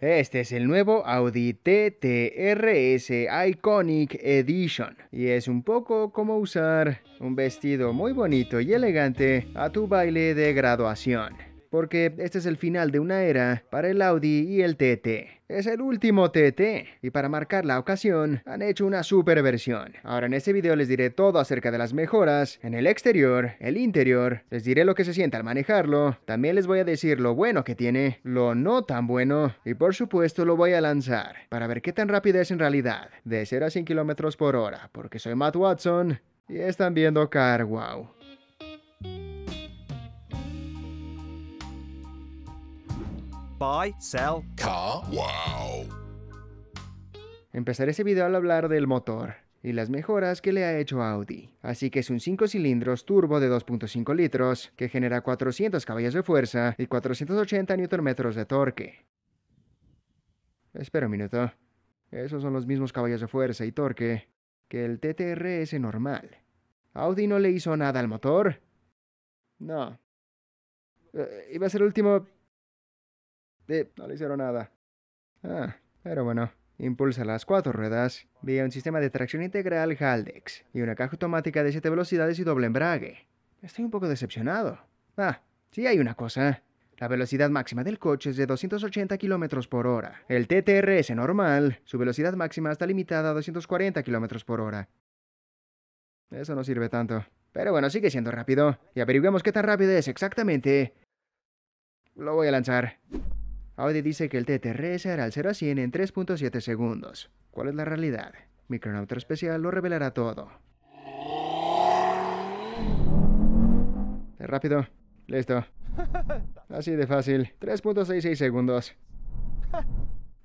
Este es el nuevo Audi TTRS Iconic Edition y es un poco como usar un vestido muy bonito y elegante a tu baile de graduación porque este es el final de una era para el Audi y el TT. Es el último TT, y para marcar la ocasión, han hecho una super versión. Ahora en este video les diré todo acerca de las mejoras, en el exterior, el interior, les diré lo que se siente al manejarlo, también les voy a decir lo bueno que tiene, lo no tan bueno, y por supuesto lo voy a lanzar, para ver qué tan rápido es en realidad, de 0 a 100 km por hora, porque soy Matt Watson, y están viendo Car Wow. Buy, sell, car. Wow. Empezaré este video al hablar del motor y las mejoras que le ha hecho Audi. Así que es un 5 cilindros turbo de 2.5 litros que genera 400 caballos de fuerza y 480 Nm de torque. Espera un minuto. Esos son los mismos caballos de fuerza y torque que el TTRS normal. ¿Audi no le hizo nada al motor? No. Eh, iba a ser el último no le hicieron nada. Ah, pero bueno. Impulsa las cuatro ruedas vía un sistema de tracción integral Haldex y una caja automática de 7 velocidades y doble embrague. Estoy un poco decepcionado. Ah, sí hay una cosa. La velocidad máxima del coche es de 280 km por hora. El TTRS normal, su velocidad máxima está limitada a 240 km por hora. Eso no sirve tanto. Pero bueno, sigue siendo rápido. Y averiguemos qué tan rápido es exactamente. Lo voy a lanzar. Audi dice que el TTRS hará el 0 a 100 en 3.7 segundos. ¿Cuál es la realidad? Mi especial lo revelará todo. Eh, rápido. Listo. Así de fácil. 3.66 segundos.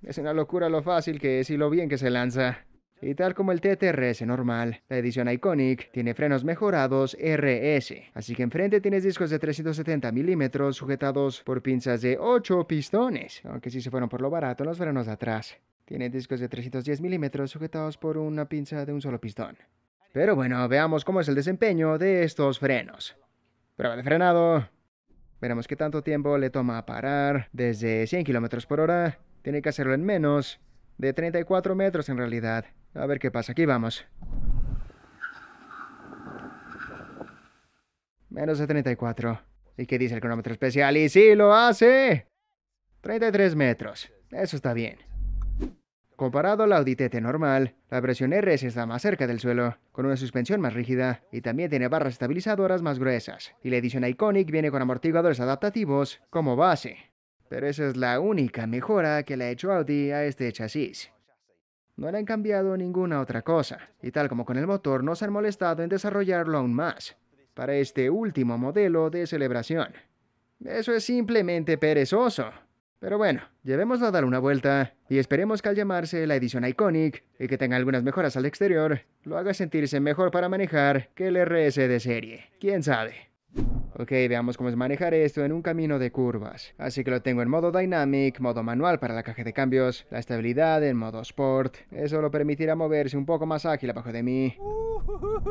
Es una locura lo fácil que es y lo bien que se lanza. Y tal como el TTRS normal, la edición Iconic tiene frenos mejorados RS, así que enfrente tienes discos de 370 milímetros sujetados por pinzas de 8 pistones, aunque sí se fueron por lo barato los frenos de atrás. Tiene discos de 310 milímetros sujetados por una pinza de un solo pistón. Pero bueno, veamos cómo es el desempeño de estos frenos. Prueba de frenado. Veremos qué tanto tiempo le toma parar desde 100 km por hora. Tiene que hacerlo en menos de 34 metros en realidad. A ver qué pasa, aquí vamos. Menos de 34. ¿Y qué dice el cronómetro especial? ¡Y sí lo hace! 33 metros. Eso está bien. Comparado al Audi TT normal, la versión RS está más cerca del suelo, con una suspensión más rígida y también tiene barras estabilizadoras más gruesas. Y la edición Iconic viene con amortiguadores adaptativos como base. Pero esa es la única mejora que le ha hecho Audi a este chasis no le han cambiado ninguna otra cosa, y tal como con el motor no se han molestado en desarrollarlo aún más, para este último modelo de celebración. Eso es simplemente perezoso. Pero bueno, llevémoslo a dar una vuelta y esperemos que al llamarse la edición Iconic y que tenga algunas mejoras al exterior, lo haga sentirse mejor para manejar que el RS de serie. ¿Quién sabe? Ok, veamos cómo es manejar esto en un camino de curvas. Así que lo tengo en modo Dynamic, modo manual para la caja de cambios, la estabilidad en modo Sport. Eso lo permitirá moverse un poco más ágil abajo de mí. Uh,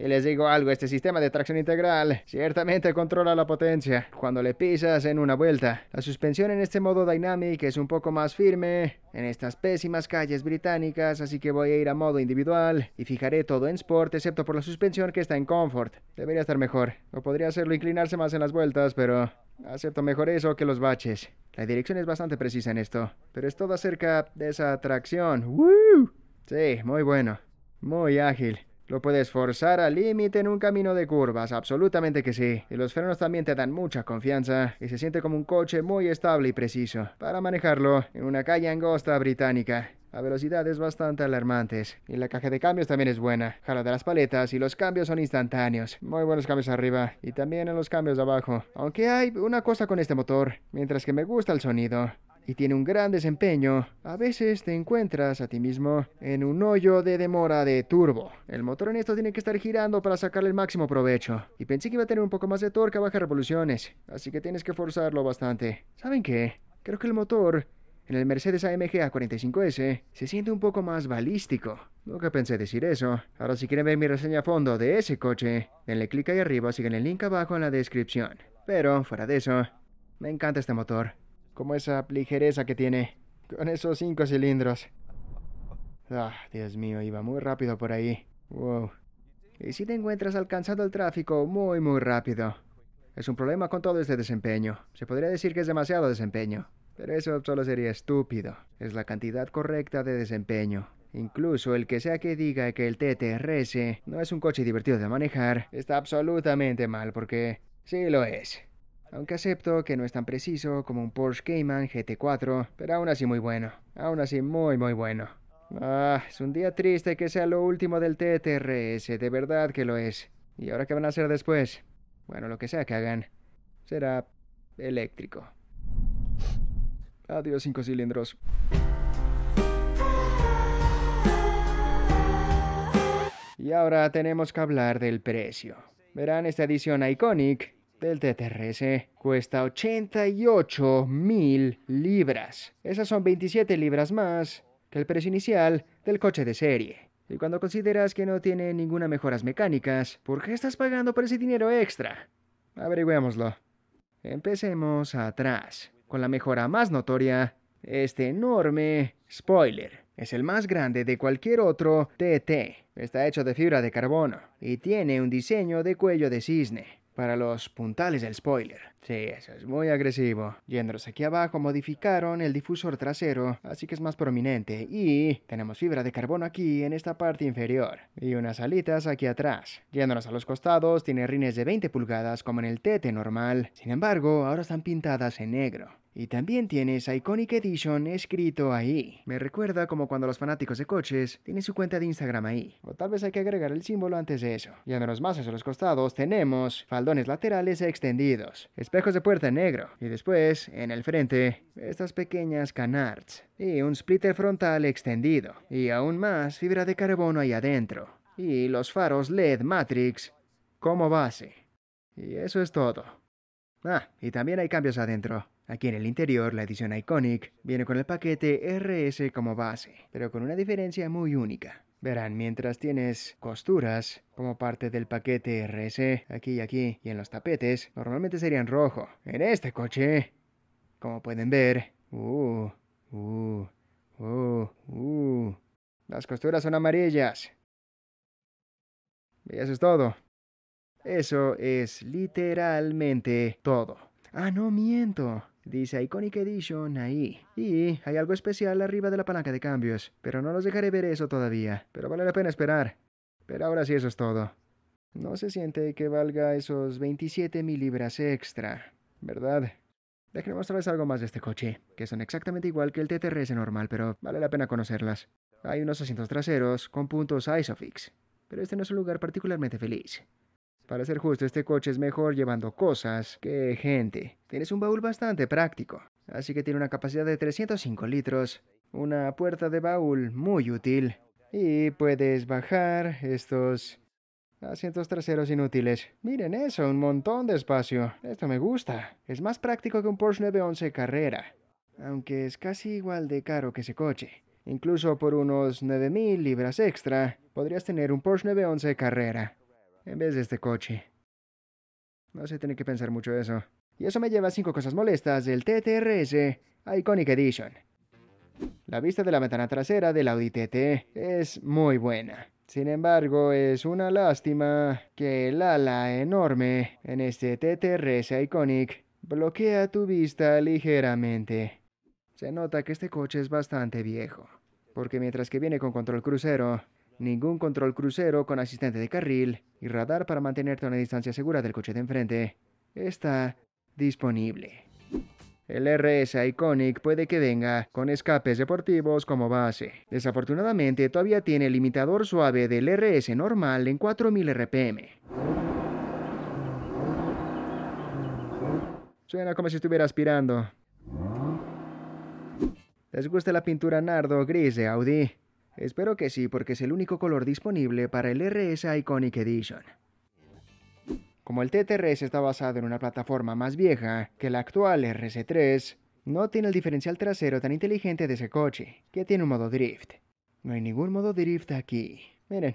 y les digo algo, este sistema de tracción integral ciertamente controla la potencia cuando le pisas en una vuelta. La suspensión en este modo Dynamic es un poco más firme en estas pésimas calles británicas, así que voy a ir a modo individual y fijaré todo en Sport, excepto por la suspensión que está en Comfort. Debería estar mejor. O podría hacerlo inclinarse más en las vueltas, pero acepto mejor eso que los baches. La dirección es bastante precisa en esto, pero es todo acerca de esa tracción. Sí, muy bueno. Muy ágil. Lo puedes forzar al límite en un camino de curvas, absolutamente que sí. Y los frenos también te dan mucha confianza y se siente como un coche muy estable y preciso para manejarlo en una calle angosta británica a velocidades bastante alarmantes. Y la caja de cambios también es buena. Jala de las paletas y los cambios son instantáneos. Muy buenos cambios arriba y también en los cambios de abajo. Aunque hay una cosa con este motor, mientras que me gusta el sonido y tiene un gran desempeño, a veces te encuentras a ti mismo en un hoyo de demora de turbo. El motor en esto tiene que estar girando para sacarle el máximo provecho. Y pensé que iba a tener un poco más de torque a bajas revoluciones, así que tienes que forzarlo bastante. ¿Saben qué? Creo que el motor en el Mercedes AMG A45S se siente un poco más balístico. Nunca pensé decir eso. Ahora si quieren ver mi reseña a fondo de ese coche, denle clic ahí arriba, sigan el link abajo en la descripción. Pero, fuera de eso, me encanta este motor como esa ligereza que tiene, con esos cinco cilindros. Ah, Dios mío, iba muy rápido por ahí. Wow. Y si te encuentras alcanzando el tráfico muy, muy rápido. Es un problema con todo este desempeño. Se podría decir que es demasiado desempeño. Pero eso solo sería estúpido. Es la cantidad correcta de desempeño. Incluso el que sea que diga que el TTRS no es un coche divertido de manejar, está absolutamente mal porque sí lo es. Aunque acepto que no es tan preciso como un Porsche Cayman GT4, pero aún así muy bueno. Aún así muy muy bueno. Ah, es un día triste que sea lo último del TTRS, de verdad que lo es. ¿Y ahora qué van a hacer después? Bueno, lo que sea que hagan. Será eléctrico. Adiós cinco cilindros. Y ahora tenemos que hablar del precio. Verán esta edición Iconic del TTRC cuesta 88 mil libras. Esas son 27 libras más que el precio inicial del coche de serie. Y cuando consideras que no tiene ninguna mejoras mecánicas, ¿por qué estás pagando por ese dinero extra? Averigüémoslo. Empecemos atrás, con la mejora más notoria, este enorme spoiler. Es el más grande de cualquier otro TT. Está hecho de fibra de carbono y tiene un diseño de cuello de cisne para los puntales del spoiler. Sí, eso es muy agresivo. Yéndonos aquí abajo, modificaron el difusor trasero, así que es más prominente. Y tenemos fibra de carbono aquí en esta parte inferior. Y unas alitas aquí atrás. Yéndonos a los costados, tiene rines de 20 pulgadas como en el Tete normal. Sin embargo, ahora están pintadas en negro. Y también tiene Iconic Edition escrito ahí. Me recuerda como cuando los fanáticos de coches tienen su cuenta de Instagram ahí. O tal vez hay que agregar el símbolo antes de eso. Y en los más de los costados, tenemos faldones laterales extendidos, espejos de puerta en negro, y después, en el frente, estas pequeñas canards. Y un splitter frontal extendido. Y aún más fibra de carbono ahí adentro. Y los faros LED Matrix como base. Y eso es todo. Ah, y también hay cambios adentro. Aquí en el interior, la edición Iconic viene con el paquete RS como base, pero con una diferencia muy única. Verán, mientras tienes costuras como parte del paquete RS, aquí y aquí, y en los tapetes, normalmente serían rojo. En este coche, como pueden ver, uh, uh, uh, las costuras son amarillas. Y eso es todo. Eso es literalmente todo. Ah, no miento. Dice Iconic Edition ahí. Y hay algo especial arriba de la palanca de cambios, pero no los dejaré ver eso todavía. Pero vale la pena esperar. Pero ahora sí eso es todo. No se siente que valga esos 27 mil libras extra, ¿verdad? Déjenme mostrarles algo más de este coche, que son exactamente igual que el TTRS normal, pero vale la pena conocerlas. Hay unos asientos traseros con puntos ISOFIX, pero este no es un lugar particularmente feliz. Para ser justo, este coche es mejor llevando cosas que gente. Tienes un baúl bastante práctico, así que tiene una capacidad de 305 litros, una puerta de baúl muy útil, y puedes bajar estos Asientos traseros inútiles. Miren eso, un montón de espacio. Esto me gusta. Es más práctico que un Porsche 911 Carrera. Aunque es casi igual de caro que ese coche. Incluso por unos 9.000 libras extra, podrías tener un Porsche 911 Carrera en vez de este coche. No se tiene que pensar mucho eso. Y eso me lleva a cinco cosas molestas del TTRS Iconic Edition. La vista de la ventana trasera del Audi TT es muy buena. Sin embargo, es una lástima que el ala enorme en este TTRS Iconic bloquea tu vista ligeramente. Se nota que este coche es bastante viejo, porque mientras que viene con control crucero, ningún control crucero con asistente de carril y radar para mantenerte a una distancia segura del coche de enfrente, está disponible. El RS Iconic puede que venga con escapes deportivos como base. Desafortunadamente, todavía tiene el limitador suave del RS normal en 4000 RPM. Suena como si estuviera aspirando. ¿Les gusta la pintura nardo gris de Audi? Espero que sí, porque es el único color disponible para el RS Iconic Edition. Como el TTRS está basado en una plataforma más vieja que la actual RS3, no tiene el diferencial trasero tan inteligente de ese coche, que tiene un modo drift. No hay ningún modo drift aquí. Miren,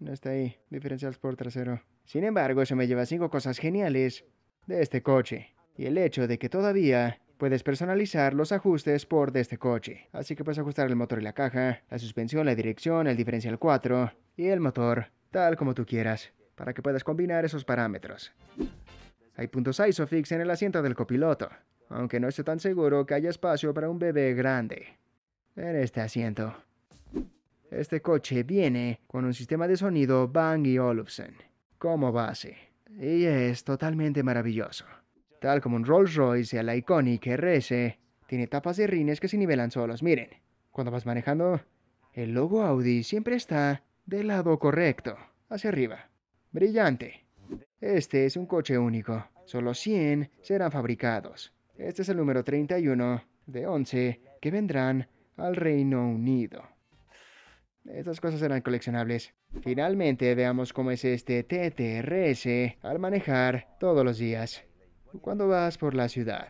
no está ahí, diferencial por trasero. Sin embargo, eso me lleva a cinco cosas geniales de este coche. Y el hecho de que todavía puedes personalizar los ajustes por de este coche. Así que puedes ajustar el motor y la caja, la suspensión, la dirección, el diferencial 4 y el motor, tal como tú quieras, para que puedas combinar esos parámetros. Hay puntos ISOFIX en el asiento del copiloto, aunque no estoy tan seguro que haya espacio para un bebé grande. En este asiento. Este coche viene con un sistema de sonido Bang Olufsen como base, y es totalmente maravilloso tal como un Rolls Royce y la Iconic RS, tiene tapas de rines que se nivelan solos. Miren, cuando vas manejando, el logo Audi siempre está del lado correcto, hacia arriba. Brillante. Este es un coche único. Solo 100 serán fabricados. Este es el número 31 de 11 que vendrán al Reino Unido. Estas cosas serán coleccionables. Finalmente veamos cómo es este TTRS al manejar todos los días cuando vas por la ciudad,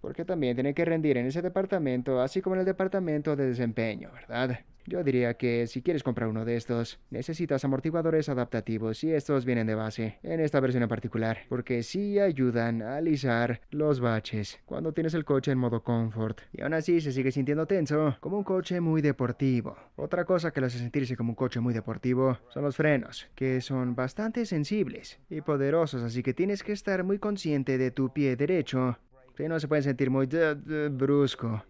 porque también tiene que rendir en ese departamento, así como en el departamento de desempeño, ¿verdad? Yo diría que si quieres comprar uno de estos, necesitas amortiguadores adaptativos y estos vienen de base, en esta versión en particular, porque sí ayudan a alisar los baches cuando tienes el coche en modo comfort. Y aún así se sigue sintiendo tenso, como un coche muy deportivo. Otra cosa que lo hace sentirse como un coche muy deportivo son los frenos, que son bastante sensibles y poderosos, así que tienes que estar muy consciente de tu pie derecho, que no se pueden sentir muy eh, eh, brusco.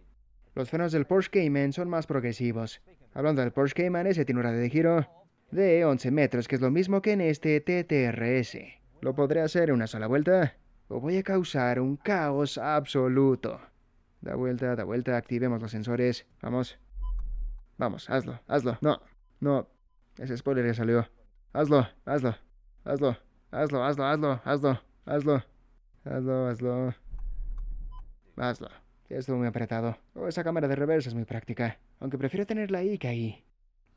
Los frenos del Porsche Cayman son más progresivos, Hablando del Porsche Cayman, ese tiene una de giro de 11 metros, que es lo mismo que en este TTRS. Lo podré hacer en una sola vuelta o voy a causar un caos absoluto. Da vuelta, da vuelta, activemos los sensores. Vamos. Vamos, hazlo, hazlo. No, no. Ese spoiler ya salió. Hazlo, hazlo, hazlo, hazlo, hazlo, hazlo, hazlo, hazlo, hazlo, hazlo. Hazlo. estuvo muy apretado. Oh, esa cámara de reversa es muy práctica. Aunque prefiero tenerla ahí que ahí.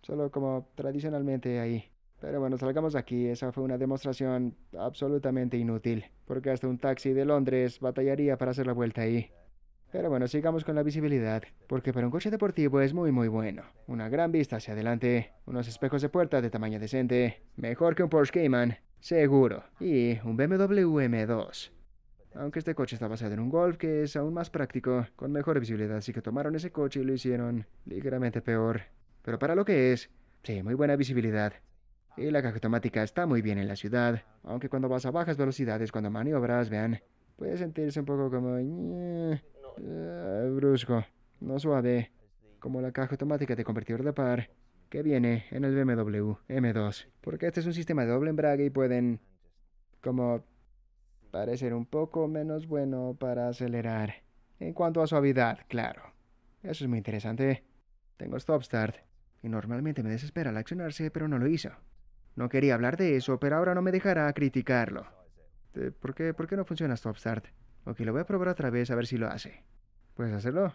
Solo como tradicionalmente ahí. Pero bueno, salgamos de aquí. Esa fue una demostración absolutamente inútil. Porque hasta un taxi de Londres batallaría para hacer la vuelta ahí. Pero bueno, sigamos con la visibilidad, porque para un coche deportivo es muy muy bueno. Una gran vista hacia adelante, unos espejos de puerta de tamaño decente, mejor que un Porsche Cayman, seguro, y un BMW M2 aunque este coche está basado en un Golf que es aún más práctico, con mejor visibilidad, así que tomaron ese coche y lo hicieron ligeramente peor. Pero para lo que es, sí, muy buena visibilidad. Y la caja automática está muy bien en la ciudad, aunque cuando vas a bajas velocidades, cuando maniobras, vean, puede sentirse un poco como... Eh, eh, brusco, no suave, como la caja automática de convertidor de par que viene en el BMW M2, porque este es un sistema de doble embrague y pueden como parecer un poco menos bueno para acelerar. En cuanto a suavidad, claro. Eso es muy interesante. Tengo stop start y normalmente me desespera al accionarse, pero no lo hizo. No quería hablar de eso, pero ahora no me dejará criticarlo. Eh, ¿Por qué, por qué no funciona stop start? Ok, lo voy a probar otra vez a ver si lo hace. ¿Puedes hacerlo?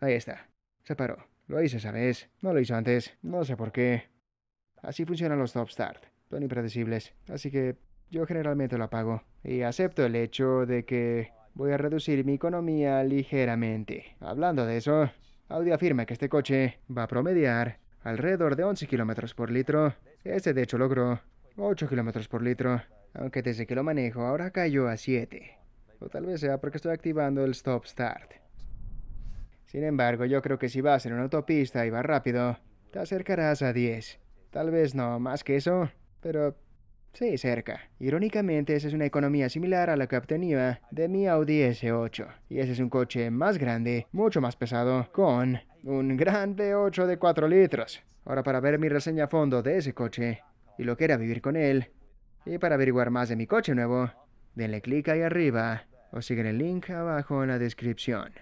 Ahí está. Se paró. Lo hice esa vez. No lo hizo antes. No sé por qué. Así funcionan los stop start. Son impredecibles. Así que yo generalmente lo apago y acepto el hecho de que voy a reducir mi economía ligeramente. Hablando de eso, Audi afirma que este coche va a promediar alrededor de 11 kilómetros por litro. Ese de hecho logró 8 kilómetros por litro, aunque desde que lo manejo ahora cayó a 7. O tal vez sea porque estoy activando el stop start. Sin embargo, yo creo que si vas en una autopista y vas rápido, te acercarás a 10. Tal vez no más que eso, pero Sí, cerca. Irónicamente, esa es una economía similar a la que obtenía de mi Audi S8. Y ese es un coche más grande, mucho más pesado, con un grande 8 de 4 litros. Ahora, para ver mi reseña a fondo de ese coche y lo que era vivir con él, y para averiguar más de mi coche nuevo, denle clic ahí arriba o siguen el link abajo en la descripción.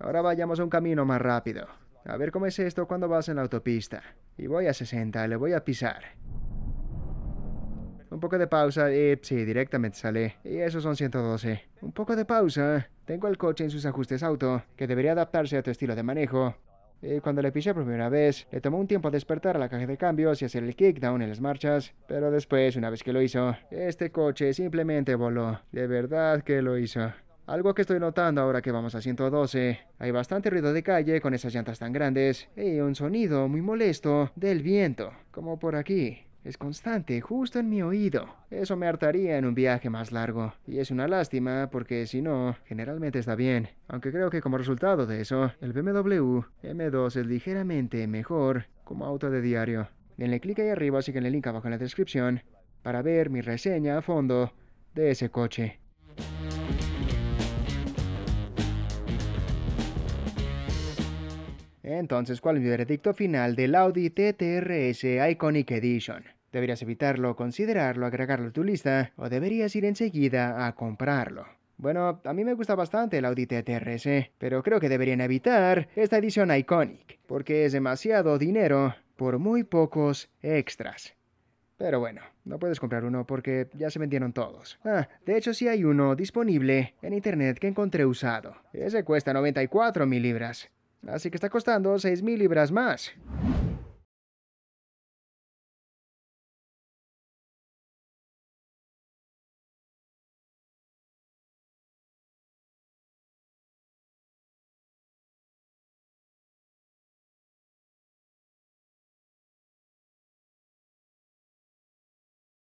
Ahora vayamos a un camino más rápido. A ver cómo es esto cuando vas en la autopista. Y voy a 60, le voy a pisar. Un poco de pausa. y... sí, directamente sale. Y esos son 112. Un poco de pausa. Tengo el coche en sus ajustes auto, que debería adaptarse a tu estilo de manejo. Y cuando le pisé por primera vez, le tomó un tiempo despertar a la caja de cambios y hacer el kickdown en las marchas, pero después, una vez que lo hizo, este coche simplemente voló. De verdad que lo hizo. Algo que estoy notando ahora que vamos a 112. Hay bastante ruido de calle con esas llantas tan grandes y un sonido muy molesto del viento, como por aquí es constante, justo en mi oído. Eso me hartaría en un viaje más largo. Y es una lástima, porque si no, generalmente está bien. Aunque creo que como resultado de eso, el BMW M2 es ligeramente mejor como auto de diario. Denle clic ahí arriba, así que el link abajo en la descripción, para ver mi reseña a fondo de ese coche. Entonces, ¿cuál es mi veredicto final del Audi TTRS Iconic Edition? Deberías evitarlo, considerarlo, agregarlo a tu lista o deberías ir enseguida a comprarlo. Bueno, a mí me gusta bastante el Audi TRC, pero creo que deberían evitar esta edición Iconic, porque es demasiado dinero por muy pocos extras. Pero bueno, no puedes comprar uno porque ya se vendieron todos. Ah, de hecho sí hay uno disponible en internet que encontré usado. Ese cuesta 94 mil libras, así que está costando 6 mil libras más.